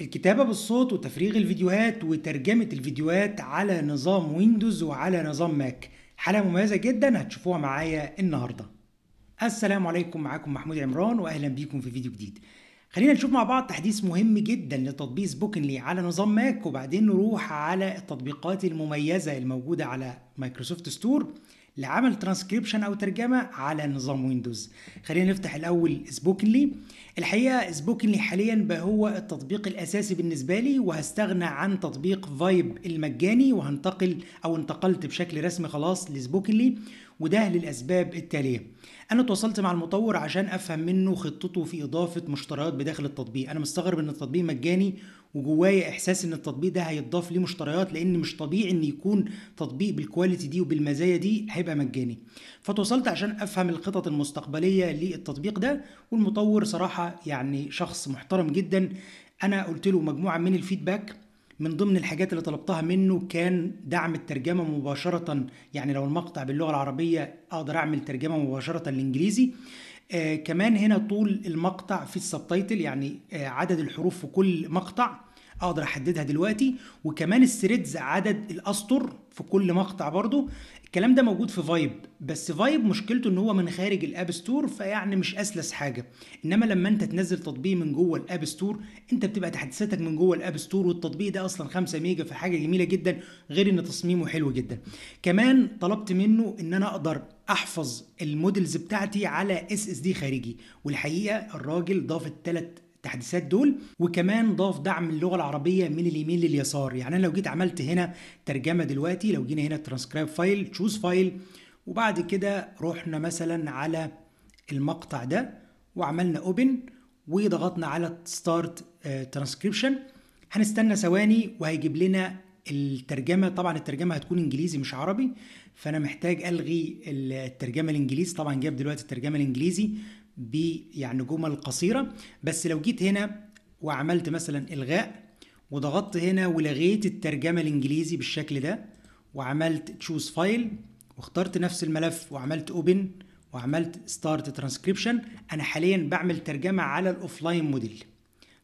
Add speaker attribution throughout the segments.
Speaker 1: الكتابة بالصوت وتفريغ الفيديوهات وترجمة الفيديوهات على نظام ويندوز وعلى نظام ماك حلقة مميزة جدا هتشوفوها معايا النهاردة السلام عليكم معاكم محمود عمران واهلا بيكم في فيديو جديد خلينا نشوف مع بعض تحديث مهم جدا لتطبيق سبوكنلي على نظام ماك وبعدين نروح على التطبيقات المميزة الموجودة على مايكروسوفت ستور لعمل ترانسكريبشن او ترجمه على نظام ويندوز خلينا نفتح الاول سبوكنلي الحقيقه سبوكنلي حاليا بقى هو التطبيق الاساسي بالنسبه لي وهستغنى عن تطبيق فايب المجاني وهنتقل او انتقلت بشكل رسمي خلاص لسبوكنلي وده للأسباب التالية أنا اتواصلت مع المطور عشان أفهم منه خطته في إضافة مشتريات بداخل التطبيق أنا مستغرب إن التطبيق مجاني وجوايا احساس ان التطبيق ده هيتضاف ليه مشتريات لان مش طبيعي ان يكون تطبيق بالكواليتي دي وبالمزايا دي هيبقى مجاني فتوصلت عشان افهم الخطط المستقبليه للتطبيق ده والمطور صراحه يعني شخص محترم جدا انا قلت له مجموعه من الفيدباك من ضمن الحاجات اللي طلبتها منه كان دعم الترجمه مباشره يعني لو المقطع باللغه العربيه اقدر اعمل ترجمه مباشره للانجليزي آه كمان هنا طول المقطع في السبتايتل يعني آه عدد الحروف في كل مقطع اقدر احددها دلوقتي وكمان الثريدز عدد الاسطر في كل مقطع برضو الكلام ده موجود في فايب بس فايب مشكلته ان هو من خارج الاب ستور فيعني مش اسلس حاجه انما لما انت تنزل تطبيق من جوه الاب ستور انت بتبقى تحديثاتك من جوه الاب ستور والتطبيق ده اصلا 5 ميجا في حاجه جميله جدا غير ان تصميمه حلو جدا كمان طلبت منه ان انا اقدر احفظ المودلز بتاعتي على اس اس دي خارجي والحقيقه الراجل ضاف الثلاث التحديثات دول وكمان ضاف دعم اللغه العربيه من اليمين لليسار يعني انا لو جيت عملت هنا ترجمه دلوقتي لو جينا هنا ترانسكرايب فايل تشوز فايل وبعد كده رحنا مثلا على المقطع ده وعملنا اوبن وضغطنا على ستارت آه، ترانسكريبشن هنستنى ثواني وهيجيب لنا الترجمه طبعا الترجمه هتكون انجليزي مش عربي فانا محتاج الغي الترجمه الانجليزي طبعا جاب دلوقتي الترجمه الانجليزي يعني جمل قصيرة بس لو جيت هنا وعملت مثلا إلغاء وضغطت هنا ولغيت الترجمة الإنجليزي بالشكل ده وعملت تشوز فايل واخترت نفس الملف وعملت اوبن وعملت ستارت ترانسكريبشن انا حاليا بعمل ترجمه على الاوفلاين موديل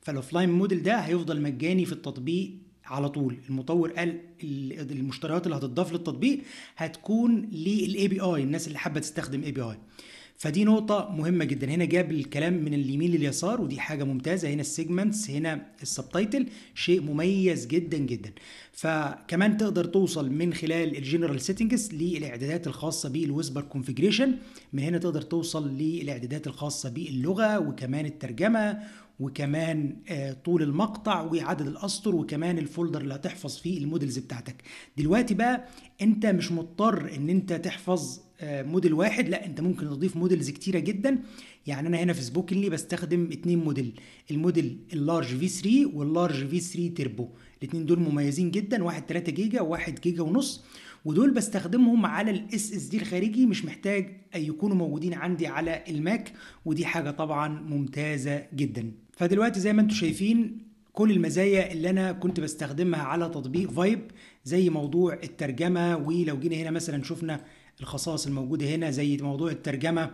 Speaker 1: فالاوفلاين موديل ده هيفضل مجاني في التطبيق على طول المطور قال المشتريات اللي هتضاف للتطبيق هتكون للاي بي اي الناس اللي حابه تستخدم اي بي اي فدي نقطة مهمة جدا هنا جاب الكلام من اليمين لليسار ودي حاجة ممتازة هنا السيجمنتس هنا السبتايتل شيء مميز جدا جدا فكمان تقدر توصل من خلال الجنرال سيتنجز للاعدادات الخاصة بالويسبر كونفجريشن من هنا تقدر توصل للاعدادات الخاصة باللغة وكمان الترجمة وكمان آه، طول المقطع وعدد الاسطر وكمان الفولدر اللي هتحفظ فيه المودلز بتاعتك دلوقتي بقى انت مش مضطر ان انت تحفظ آه، موديل واحد لا انت ممكن تضيف موديلز كتيره جدا يعني انا هنا في سبوكنلي بستخدم اتنين موديل الموديل اللارج في 3 واللارج في 3 تربو الاتنين دول مميزين جدا واحد 3 جيجا وواحد جيجا ونص ودول بستخدمهم على الاس اس دي الخارجي مش محتاج يكونوا موجودين عندي على الماك ودي حاجه طبعا ممتازه جدا فدلوقتي زي ما انتم شايفين كل المزايا اللي انا كنت بستخدمها على تطبيق فايب زي موضوع الترجمه ولو جينا هنا مثلا شفنا الخصائص الموجوده هنا زي موضوع الترجمه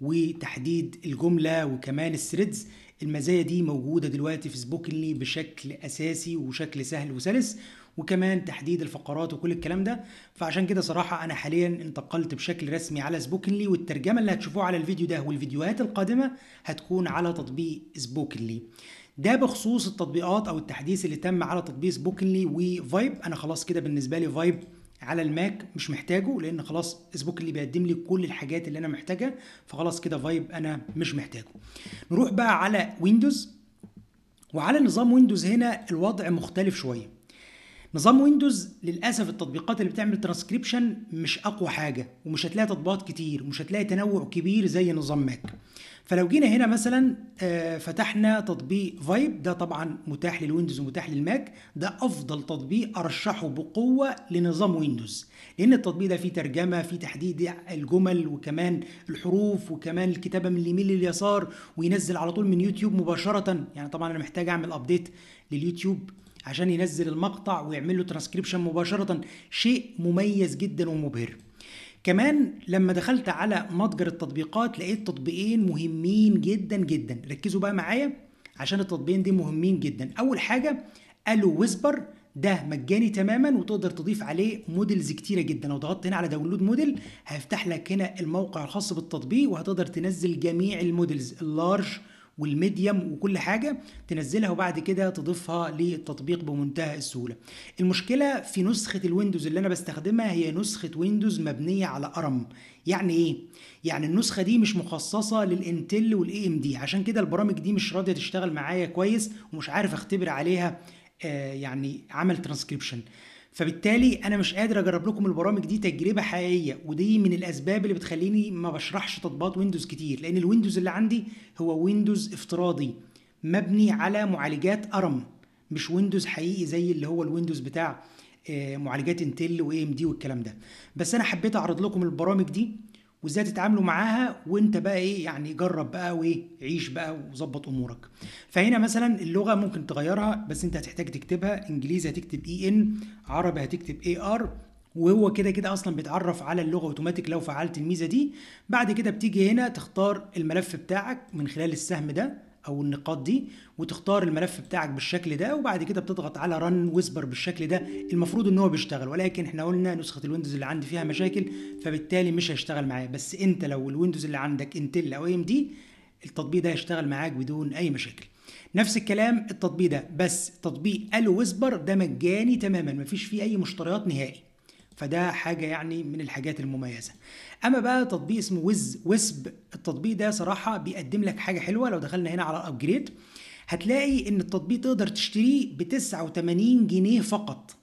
Speaker 1: وتحديد الجمله وكمان الثريدز المزايا دي موجوده دلوقتي في سبوكلي بشكل اساسي وشكل سهل وسلس وكمان تحديد الفقرات وكل الكلام ده فعشان كده صراحه انا حاليا انتقلت بشكل رسمي على سبوكنلي والترجمه اللي هتشوفوها على الفيديو ده والفيديوهات القادمه هتكون على تطبيق سبوكنلي ده بخصوص التطبيقات او التحديث اللي تم على تطبيق سبوكنلي وفايب انا خلاص كده بالنسبه لي فايب على الماك مش محتاجه لان خلاص سبوك اللي بيقدم لي كل الحاجات اللي انا محتاجها فخلاص كده فايب انا مش محتاجه نروح بقى على ويندوز وعلى نظام ويندوز هنا الوضع مختلف شويه نظام ويندوز للاسف التطبيقات اللي بتعمل ترانسكريبشن مش اقوى حاجه ومش هتلاقي تطبيقات كتير ومش هتلاقي تنوع كبير زي نظام ماك فلو جينا هنا مثلا آه، فتحنا تطبيق فايب ده طبعا متاح للويندوز ومتاح للماك ده افضل تطبيق ارشحه بقوه لنظام ويندوز لان التطبيق ده فيه ترجمه فيه تحديد الجمل وكمان الحروف وكمان الكتابه من اليمين لليسار وينزل على طول من يوتيوب مباشره يعني طبعا انا محتاج اعمل ابديت لليوتيوب عشان ينزل المقطع ويعمل له ترانسكريبشن مباشره شيء مميز جدا ومبهر كمان لما دخلت على متجر التطبيقات لقيت تطبيقين مهمين جدا جدا ركزوا بقى معايا عشان التطبيقين دي مهمين جدا اول حاجه الو ويسبر ده مجاني تماما وتقدر تضيف عليه موديلز كتيره جدا لو ضغطت هنا على داونلود موديل هيفتح لك هنا الموقع الخاص بالتطبيق وهتقدر تنزل جميع الموديلز اللارج والميديم وكل حاجه تنزلها وبعد كده تضيفها للتطبيق بمنتهى السهوله المشكله في نسخه الويندوز اللي انا بستخدمها هي نسخه ويندوز مبنيه على ارم يعني ايه يعني النسخه دي مش مخصصه للانتل والاي ام دي عشان كده البرامج دي مش راضيه تشتغل معايا كويس ومش عارف اختبر عليها آه يعني عمل ترانسكريبشن فبالتالي انا مش قادر اجرب لكم البرامج دي تجربه حقيقيه ودي من الاسباب اللي بتخليني ما بشرحش تطبيقات ويندوز كتير لان الويندوز اللي عندي هو ويندوز افتراضي مبني على معالجات ارم مش ويندوز حقيقي زي اللي هو الويندوز بتاع آه، معالجات انتل واي ام دي والكلام ده بس انا حبيت اعرض لكم البرامج دي وازاي تتعاملوا معاها وانت بقى ايه يعني جرب بقى وايه عيش بقى وظبط امورك فهنا مثلا اللغه ممكن تغيرها بس انت هتحتاج تكتبها انجليزي هتكتب اي e ان عربي هتكتب اي ار وهو كده كده اصلا بيتعرف على اللغه اوتوماتيك لو فعلت الميزه دي بعد كده بتيجي هنا تختار الملف بتاعك من خلال السهم ده او النقاط دي وتختار الملف بتاعك بالشكل ده وبعد كده بتضغط على رن ويسبر بالشكل ده المفروض ان هو بيشتغل ولكن احنا قلنا نسخه الويندوز اللي عندي فيها مشاكل فبالتالي مش هيشتغل معايا بس انت لو الويندوز اللي عندك انتل او ام دي التطبيق ده هيشتغل معاك بدون اي مشاكل نفس الكلام التطبيق ده بس تطبيق الو ويسبر ده مجاني تماما مفيش فيه اي مشتريات نهائي فده حاجه يعني من الحاجات المميزه اما بقى تطبيق اسمه ويز ويسب التطبيق ده صراحه بيقدم لك حاجه حلوه لو دخلنا هنا على الابجريد هتلاقي ان التطبيق تقدر تشتريه ب 89 جنيه فقط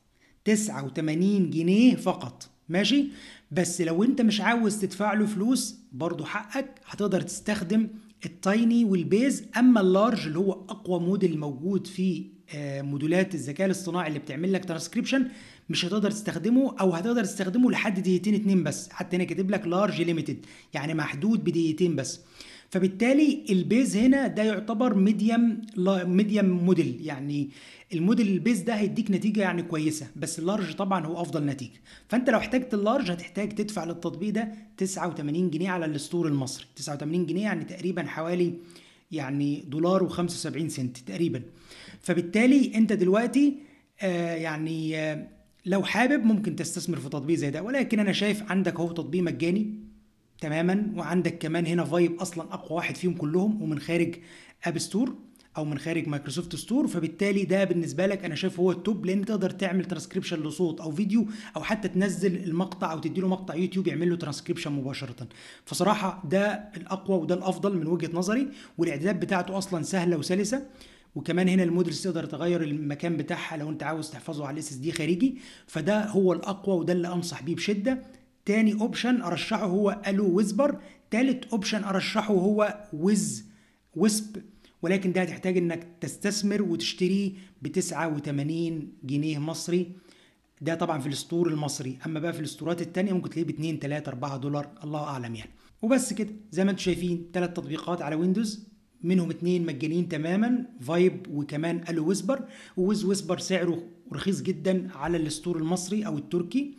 Speaker 1: 89 جنيه فقط ماشي بس لو انت مش عاوز تدفع له فلوس برضه حقك هتقدر تستخدم التايني والبيز اما اللارج اللي هو اقوى موديل موجود في آه، موديولات الذكاء الاصطناعي اللي بتعمل لك ترانسكريبشن مش هتقدر تستخدمه او هتقدر تستخدمه لحد دقيقتين اتنين بس حتى هنا كاتب لك لارج ليميتد يعني محدود بدقيقتين بس فبالتالي البيز هنا ده يعتبر ميديم ميديم موديل يعني الموديل البيز ده هيديك نتيجه يعني كويسه بس اللارج طبعا هو افضل نتيجه فانت لو احتجت اللارج هتحتاج تدفع للتطبيق ده 89 جنيه على الاستور المصري 89 جنيه يعني تقريبا حوالي يعني دولار و75 سنت تقريبا فبالتالي انت دلوقتي آه يعني آه لو حابب ممكن تستثمر في تطبيق زي ده ولكن انا شايف عندك اهو تطبيق مجاني تماما وعندك كمان هنا فايب اصلا اقوى واحد فيهم كلهم ومن خارج اب ستور او من خارج مايكروسوفت ستور فبالتالي ده بالنسبه لك انا شايف هو التوب لان تقدر تعمل ترانسكريبشن لصوت او فيديو او حتى تنزل المقطع او تدي له مقطع يوتيوب يعمل له ترانسكريبشن مباشره فصراحه ده الاقوى وده الافضل من وجهه نظري والاعدادات بتاعته اصلا سهله وسلسه وكمان هنا المودلز تقدر تغير المكان بتاعها لو انت عاوز تحفظه على الاس اس دي خارجي فده هو الاقوى وده اللي انصح بيه بشده تاني اوبشن ارشحه هو الو ويزبر تالت اوبشن ارشحه هو ويز ويسب ولكن ده هتحتاج انك تستثمر وتشتريه ب 89 جنيه مصري ده طبعا في الاسطور المصري اما بقى في الاسطورات التانية ممكن تلاقيه ب 2 3 4 دولار الله اعلم يعني وبس كده زي ما انتم شايفين ثلاث تطبيقات على ويندوز منهم اتنين مجانين تماما فايب وكمان الو ويسبر وويز ويسبر سعره رخيص جدا على الستور المصري او التركي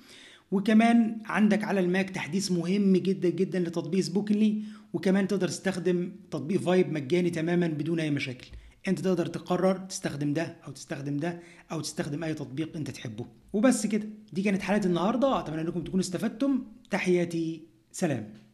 Speaker 1: وكمان عندك على الماك تحديث مهم جدا جدا لتطبيق سبوكنلي وكمان تقدر تستخدم تطبيق فايب مجاني تماما بدون اي مشاكل انت تقدر تقرر تستخدم ده او تستخدم ده او تستخدم اي تطبيق انت تحبه وبس كده دي كانت حلقه النهارده اتمنى انكم تكونوا استفدتم تحياتي سلام